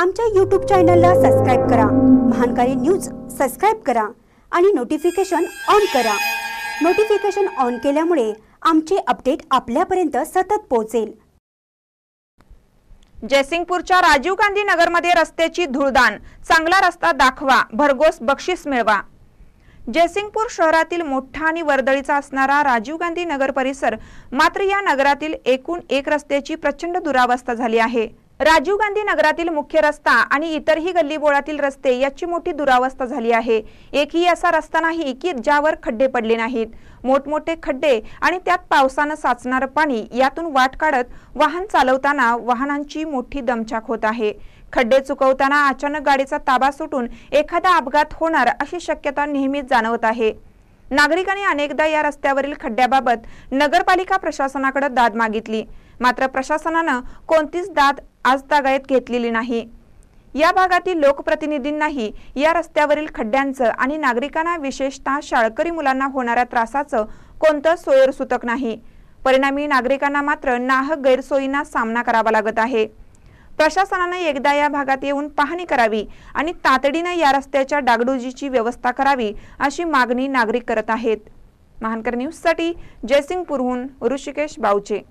आमच्या यूट्यूब चॅनलला सबस्क्राईब करा महानकारी न्यूज सबस्क्राईब करा आणि नोटिफिकेशन ऑन करा नोटिफिकेशन ऑन केल्यामुळे आमचे अपडेट आपल्यापर्यंत सतत पोहोचेल जयसिंगपूरच्या राजीव गांधी नगरमध्ये रस्त्याची धुळदान चांगला रस्ता दाखवा भरघोस बक्षीस मिळवा जयसिंगपूर शहरातील मोठा आणि वर्दळीचा असणारा राजीव गांधी नगर परिसर मात्र या नगरातील एकूण एक रस्त्याची प्रचंड दुरावस्था झाली आहे राजीव गांधी नगरातील मुख्य रस्ता आणि इतरही गल्लीबोळातील रस्ते याची मोठी दुरावस्था झाली आहे एकही असा रस्ता नाही की ज्यावर खड्डे पडले नाहीत मोठमोठे खड्डे आणि त्यात पावसानं साचणारं पाणी यातून वाट काढत वाहन चालवताना वाहनांची मोठी दमछाक होत आहे खड्डे चुकवताना अचानक गाडीचा ताबा सुटून एखादा अपघात होणार अशी शक्यता नेहमीच जाणवत आहे नागरिकांनी अनेकदा या रस्त्यावरील खड्ड्याबाबत नगरपालिका प्रशासनाकडे दाद मागितली मात्र प्रशासनानं कोणतीच दाद आज तागायत घेतलेली नाही या भागातील लोकप्रतिनिधींनाही या रस्त्यावरील खड्ड्यांचं आणि नागरिकांना विशेषतः शाळकरी मुलांना होणाऱ्या त्रासाचं कोणतं सोयर सुतक नाही परिणामी नागरिकांना मात्र नाहक गैरसोयींना सामना करावा लागत आहे प्रशासनानं एकदा या भागात येऊन पाहणी करावी आणि तातडीनं या रस्त्याच्या डागडुजीची व्यवस्था करावी अशी मागणी नागरिक करत आहेत महानकर न्यूजसाठी जयसिंगपूरहून ऋषिकेश बावचे